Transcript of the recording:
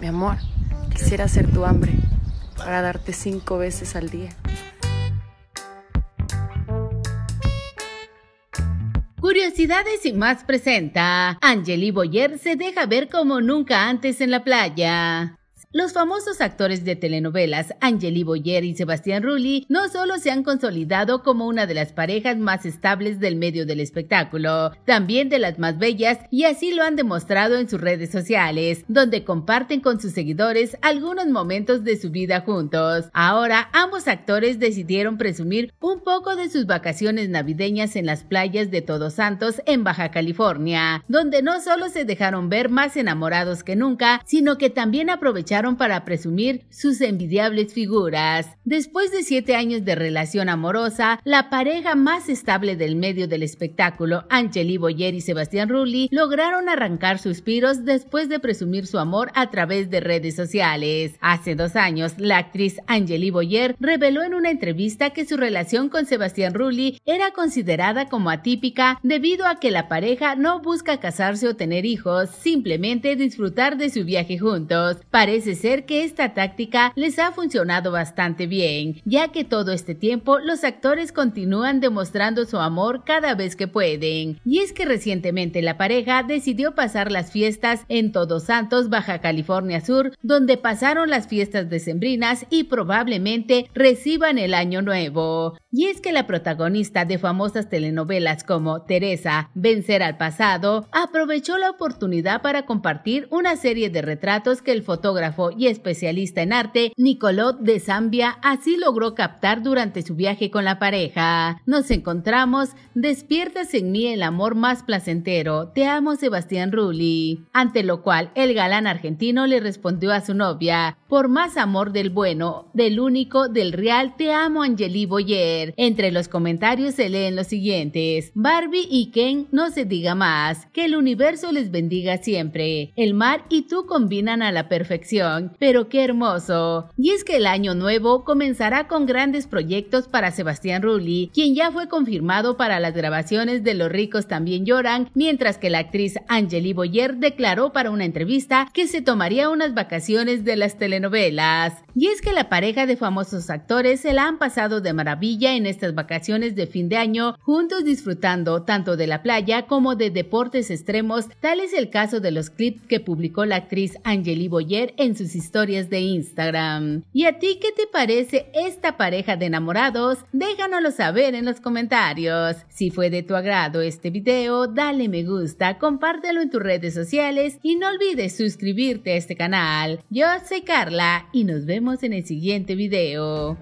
Mi amor, quisiera ser tu hambre para darte cinco veces al día. Curiosidades y más presenta. Angeli Boyer se deja ver como nunca antes en la playa. Los famosos actores de telenovelas Angeli Boyer y Sebastián Rulli no solo se han consolidado como una de las parejas más estables del medio del espectáculo, también de las más bellas y así lo han demostrado en sus redes sociales, donde comparten con sus seguidores algunos momentos de su vida juntos. Ahora ambos actores decidieron presumir un poco de sus vacaciones navideñas en las playas de Todos Santos en Baja California, donde no solo se dejaron ver más enamorados que nunca, sino que también aprovecharon para presumir sus envidiables figuras. Después de siete años de relación amorosa, la pareja más estable del medio del espectáculo, Angeli Boyer y Sebastián Rulli, lograron arrancar suspiros después de presumir su amor a través de redes sociales. Hace dos años, la actriz Angeli Boyer reveló en una entrevista que su relación con Sebastián Rulli era considerada como atípica debido a que la pareja no busca casarse o tener hijos, simplemente disfrutar de su viaje juntos. Parece ser que esta táctica les ha funcionado bastante bien, ya que todo este tiempo los actores continúan demostrando su amor cada vez que pueden. Y es que recientemente la pareja decidió pasar las fiestas en Todos Santos, Baja California Sur, donde pasaron las fiestas decembrinas y probablemente reciban el año nuevo. Y es que la protagonista de famosas telenovelas como Teresa, Vencer al Pasado, aprovechó la oportunidad para compartir una serie de retratos que el fotógrafo y especialista en arte, Nicolot de Zambia, así logró captar durante su viaje con la pareja. Nos encontramos, despiertas en mí el amor más placentero, te amo Sebastián Rulli. Ante lo cual el galán argentino le respondió a su novia, por más amor del bueno, del único, del real, te amo Angeli Boyer. Entre los comentarios se leen los siguientes, Barbie y Ken no se diga más, que el universo les bendiga siempre, el mar y tú combinan a la perfección pero qué hermoso. Y es que el año nuevo comenzará con grandes proyectos para Sebastián Rulli, quien ya fue confirmado para las grabaciones de Los ricos también lloran, mientras que la actriz Angeli Boyer declaró para una entrevista que se tomaría unas vacaciones de las telenovelas. Y es que la pareja de famosos actores se la han pasado de maravilla en estas vacaciones de fin de año, juntos disfrutando tanto de la playa como de deportes extremos, tal es el caso de los clips que publicó la actriz Angeli Boyer en sus historias de Instagram. ¿Y a ti qué te parece esta pareja de enamorados? Déjanoslo saber en los comentarios. Si fue de tu agrado este video, dale me gusta, compártelo en tus redes sociales y no olvides suscribirte a este canal. Yo soy Carla y nos vemos en el siguiente video.